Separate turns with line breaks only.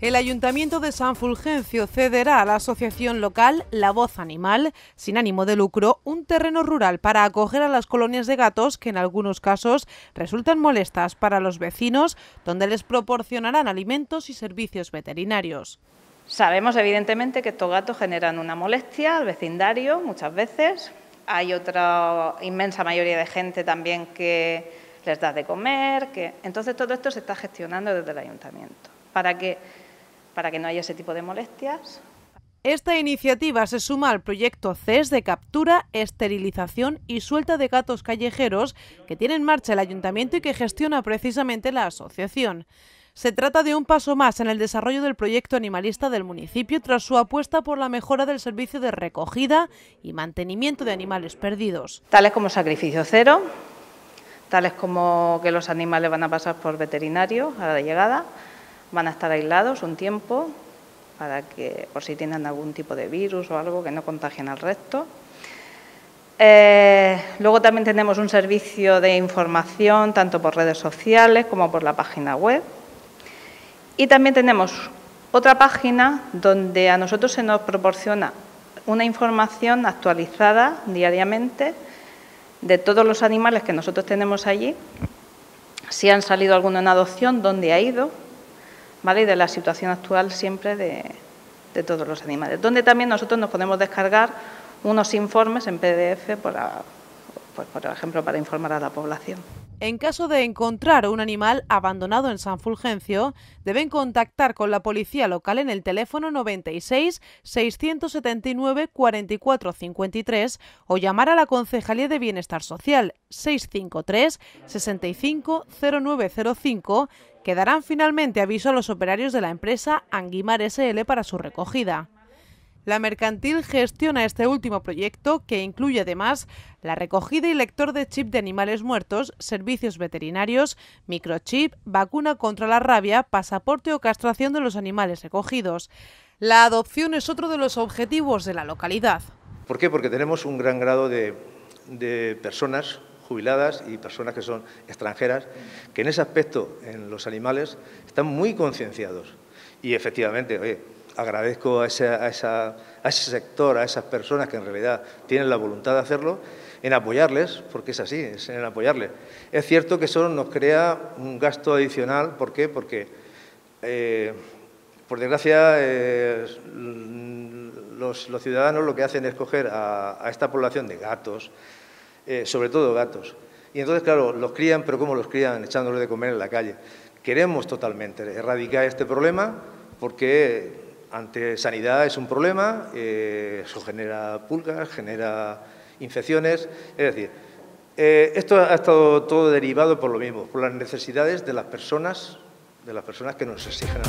El Ayuntamiento de San Fulgencio cederá a la asociación local La Voz Animal, sin ánimo de lucro, un terreno rural para acoger a las colonias de gatos que en algunos casos resultan molestas para los vecinos, donde les proporcionarán alimentos y servicios veterinarios. Sabemos evidentemente que estos gatos generan una molestia al vecindario muchas
veces. Hay otra inmensa mayoría de gente también que les da de comer. Que... Entonces todo esto se está gestionando desde el ayuntamiento para que para
que no haya ese tipo de molestias. Esta iniciativa se suma al proyecto CES de captura, esterilización y suelta de gatos callejeros que tiene en marcha el ayuntamiento y que gestiona precisamente la asociación. Se trata de un paso más en el desarrollo del proyecto animalista del municipio tras su apuesta por la mejora del servicio de recogida y mantenimiento de animales perdidos.
Tales como sacrificio cero, tales como que los animales van a pasar por veterinario a la llegada, van a estar aislados un tiempo para que, por si tienen algún tipo de virus o algo, que no contagien al resto. Eh, luego también tenemos un servicio de información, tanto por redes sociales como por la página web. Y también tenemos otra página donde a nosotros se nos proporciona una información actualizada diariamente de todos los animales que nosotros tenemos allí, si han salido alguno en adopción, dónde ha ido, y de la situación actual siempre de, todos los animales. Donde también nosotros nos podemos descargar unos informes en PDF, para, pues, por ejemplo, para informar a la población.
En caso de encontrar un animal abandonado en San Fulgencio, deben contactar con la policía local en el teléfono 96 679 44 53 o llamar a la Concejalía de Bienestar Social 653 65 650905 que darán finalmente aviso a los operarios de la empresa Anguimar SL para su recogida. La mercantil gestiona este último proyecto que incluye además la recogida y lector de chip de animales muertos, servicios veterinarios, microchip, vacuna contra la rabia, pasaporte o castración de los animales recogidos. La adopción es otro de los objetivos de la localidad.
¿Por qué? Porque tenemos un gran grado de, de personas jubiladas y personas que son extranjeras, que en ese aspecto, en los animales, están muy concienciados. Y efectivamente, agradezco a, ese, sector, a esas personas que en realidad tienen la voluntad de hacerlo, en apoyarles, porque es así, es en apoyarles. Es cierto que eso nos crea un gasto adicional, ¿por qué? Porque, eh, por desgracia, eh, los, ciudadanos lo que hacen es coger a, a esta población de gatos, eh, sobre todo gatos. Y entonces, claro, los crían, pero ¿cómo los crían? Echándoles de comer en la calle. Queremos totalmente erradicar este problema porque ante sanidad es un problema, eh, eso genera pulgas, genera infecciones, es decir, eh, esto ha estado todo derivado por lo mismo, por las necesidades de las personas, de las personas que nos exigen.